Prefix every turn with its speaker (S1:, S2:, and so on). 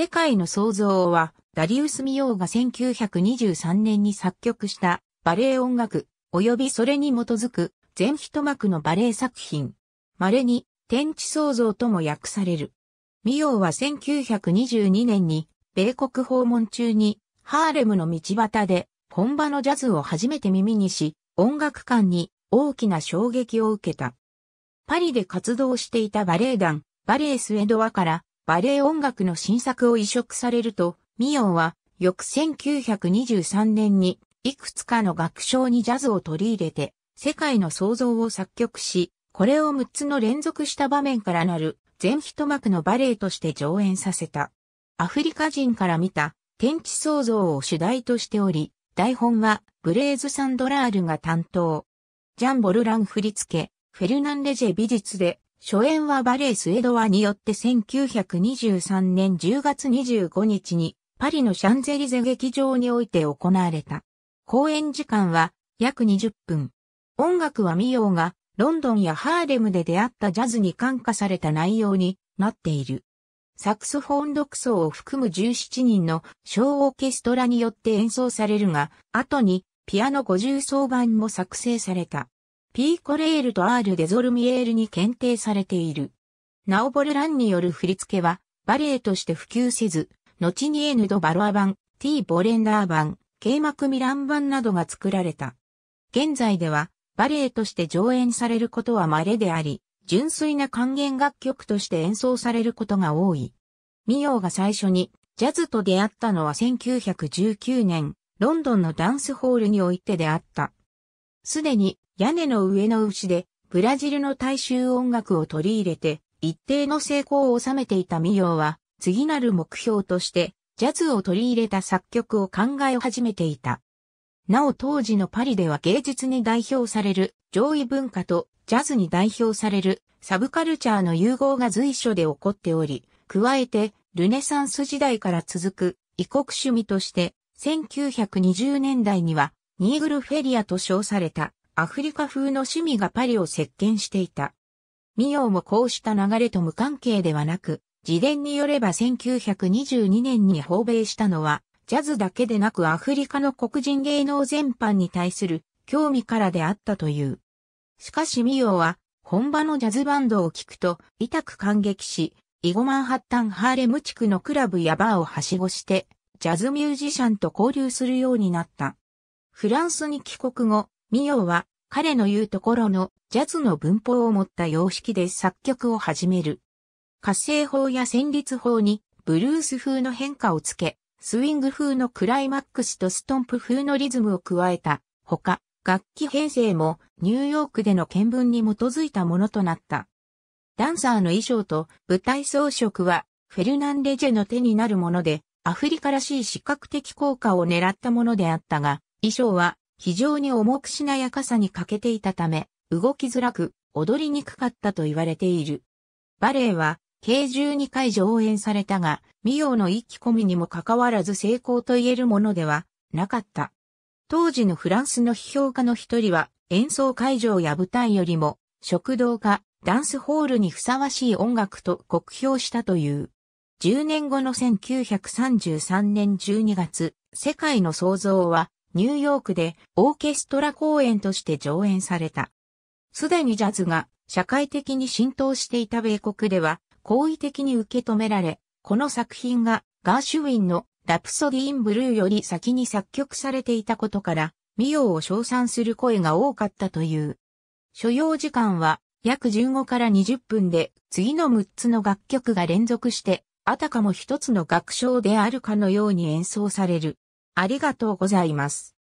S1: 世界の創造は、ダリウス・ミオーが1923年に作曲したバレエ音楽、及びそれに基づく全一幕のバレエ作品。稀に天地創造とも訳される。ミオーは1922年に米国訪問中にハーレムの道端で本場のジャズを初めて耳にし、音楽館に大きな衝撃を受けた。パリで活動していたバレエ団、バレエスエドワからバレエ音楽の新作を移植されると、ミヨンは翌1923年にいくつかの楽章にジャズを取り入れて、世界の創造を作曲し、これを6つの連続した場面からなる全一幕のバレエとして上演させた。アフリカ人から見た天地創造を主題としており、台本はブレーズ・サンドラールが担当。ジャン・ボルラン振り付け、フェルナンレジェ美術で初演はバレースエドワによって1923年10月25日にパリのシャンゼリゼ劇場において行われた。公演時間は約20分。音楽はミヨーがロンドンやハーレムで出会ったジャズに感化された内容になっている。サクソフォン独奏を含む17人の小オーケストラによって演奏されるが、後にピアノ50奏版も作成された。ピーコレールとアール・デゾルミエールに検定されている。ナオボル・ランによる振り付けは、バレエとして普及せず、後にエヌド・バロア版、ティ・ボレンダー版、ケイマク・ミラン版などが作られた。現在では、バレエとして上演されることは稀であり、純粋な還元楽曲として演奏されることが多い。ミヨーが最初にジャズと出会ったのは1919年、ロンドンのダンスホールにおいて出会った。すでに屋根の上の牛でブラジルの大衆音楽を取り入れて一定の成功を収めていた民謡は次なる目標としてジャズを取り入れた作曲を考え始めていた。なお当時のパリでは芸術に代表される上位文化とジャズに代表されるサブカルチャーの融合が随所で起こっており、加えてルネサンス時代から続く異国趣味として1920年代にはニーグルフェリアと称されたアフリカ風の趣味がパリを席巻していた。ミオもこうした流れと無関係ではなく、自伝によれば1922年に訪米したのは、ジャズだけでなくアフリカの黒人芸能全般に対する興味からであったという。しかしミオは、本場のジャズバンドを聴くと、痛く感激し、イゴマンハッタンハーレム地区のクラブやバーをはしごして、ジャズミュージシャンと交流するようになった。フランスに帰国後、ミヨは彼の言うところのジャズの文法を持った様式で作曲を始める。活性法や旋律法にブルース風の変化をつけ、スウィング風のクライマックスとストンプ風のリズムを加えたほか、楽器編成もニューヨークでの見聞に基づいたものとなった。ダンサーの衣装と舞台装飾はフェルナンレジェの手になるもので、アフリカらしい視覚的効果を狙ったものであったが、衣装は非常に重くしなやかさに欠けていたため、動きづらく、踊りにくかったと言われている。バレエは、計12回上演されたが、ミオの意気込みにもかかわらず成功と言えるものではなかった。当時のフランスの批評家の一人は、演奏会場や舞台よりも、食堂か、ダンスホールにふさわしい音楽と酷評したという。10年後の1933年12月、世界の創造は、ニューヨークでオーケストラ公演として上演された。すでにジャズが社会的に浸透していた米国では好意的に受け止められ、この作品がガーシュウィンのラプソディ・イン・ブルーより先に作曲されていたことから、ミオを称賛する声が多かったという。所要時間は約15から20分で次の6つの楽曲が連続して、あたかも一つの楽章であるかのように演奏される。ありがとうございます。